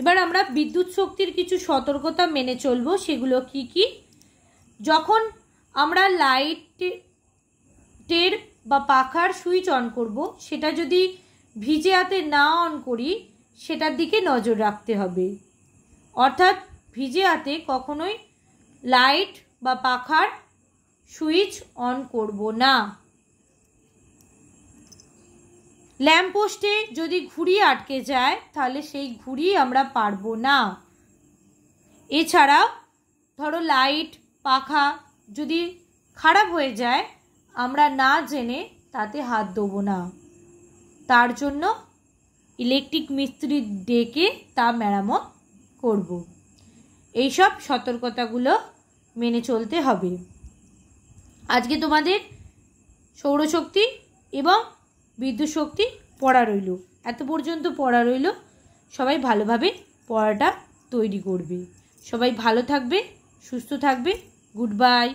এবার আমরা বিদ্যুৎ শক্তির কিছু সতর্কতা মেনে চলবো সেগুলো কি কি যখন আমরা লাইটের বা পাখার সুইচ অন করব সেটা যদি ভিজে হাতে না অন করি সেটার দিকে নজর রাখতে হবে অর্থাৎ ভিজে হাতে কখনোই লাইট বা পাখার সুইচ অন করব না ল্যাম্পপোস্টে যদি ঘুড়ি আটকে যায় তাহলে সেই ঘুড়ি আমরা পারবো না এছাড়াও ধরো লাইট পাখা যদি খারাপ হয়ে যায় আমরা না জেনে তাতে হাত দেব না তার জন্য ইলেকট্রিক মিস্ত্রি ডেকে তা মেরামত করব। এইসব সতর্কতাগুলো মেনে চলতে হবে আজকে তোমাদের সৌরশক্তি এবং বিদ্যুৎ শক্তি পড়া রইল এত পর্যন্ত পড়া রইল সবাই ভালোভাবে পড়াটা তৈরি করবে সবাই ভালো থাকবে সুস্থ থাকবে গুড বাই